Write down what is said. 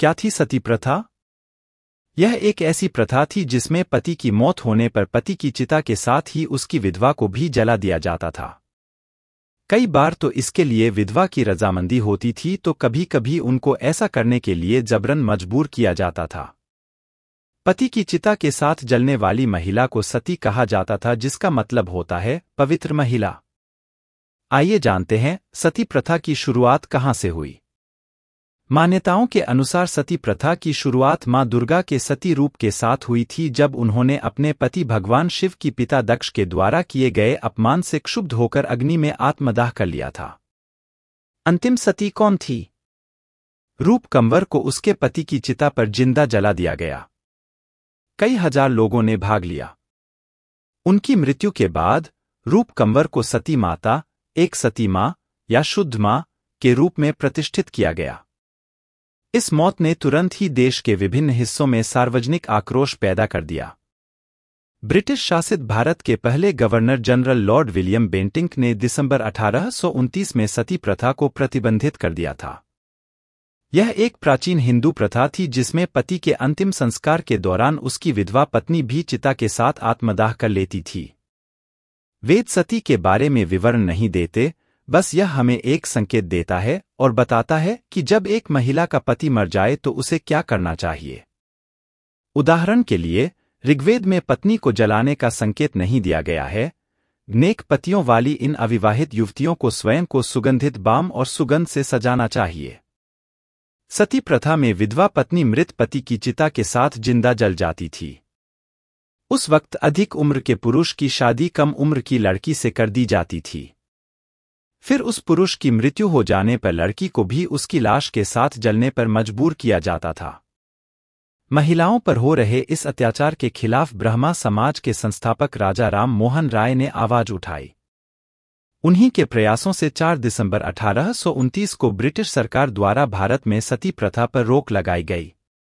क्या थी सती प्रथा यह एक ऐसी प्रथा थी जिसमें पति की मौत होने पर पति की चिता के साथ ही उसकी विधवा को भी जला दिया जाता था कई बार तो इसके लिए विधवा की रजामंदी होती थी तो कभी कभी उनको ऐसा करने के लिए जबरन मजबूर किया जाता था पति की चिता के साथ जलने वाली महिला को सती कहा जाता था जिसका मतलब होता है पवित्र महिला आइए जानते हैं सती प्रथा की शुरुआत कहाँ से हुई मान्यताओं के अनुसार सती प्रथा की शुरुआत मां दुर्गा के सती रूप के साथ हुई थी जब उन्होंने अपने पति भगवान शिव की पिता दक्ष के द्वारा किए गए अपमान से क्षुब्ध होकर अग्नि में आत्मदाह कर लिया था अंतिम सती कौन थी रूप कंवर को उसके पति की चिता पर जिंदा जला दिया गया कई हजार लोगों ने भाग लिया उनकी मृत्यु के बाद रूप कंवर को सती माता एक सती मां या शुद्ध मां के रूप में प्रतिष्ठित किया गया इस मौत ने तुरंत ही देश के विभिन्न हिस्सों में सार्वजनिक आक्रोश पैदा कर दिया ब्रिटिश शासित भारत के पहले governor general Lord William Bentinck ने दिसंबर 1829 में सती प्रथा को प्रतिबंधित कर दिया था यह एक प्राचीन हिंदू प्रथा थी जिसमें पति के अंतिम संस्कार के दौरान उसकी विधवा पत्नी भी चिता के साथ आत्मदाह कर लेती थी वेद सती के बारे में विवरण नहीं देते बस यह हमें एक संकेत देता है और बताता है कि जब एक महिला का पति मर जाए तो उसे क्या करना चाहिए उदाहरण के लिए ऋग्वेद में पत्नी को जलाने का संकेत नहीं दिया गया है नेक पतियों वाली इन अविवाहित युवतियों को स्वयं को सुगंधित बाम और सुगंध से सजाना चाहिए सती प्रथा में विधवा पत्नी मृत पति की चिता के साथ जिंदा जल जाती थी उस वक्त अधिक उम्र के पुरुष की शादी कम उम्र की लड़की से कर दी जाती थी फिर उस पुरुष की मृत्यु हो जाने पर लड़की को भी उसकी लाश के साथ जलने पर मजबूर किया जाता था महिलाओं पर हो रहे इस अत्याचार के खिलाफ ब्रह्मा समाज के संस्थापक राजा राम मोहन राय ने आवाज उठाई उन्हीं के प्रयासों से 4 दिसंबर अठारह को ब्रिटिश सरकार द्वारा भारत में सती प्रथा पर रोक लगाई गई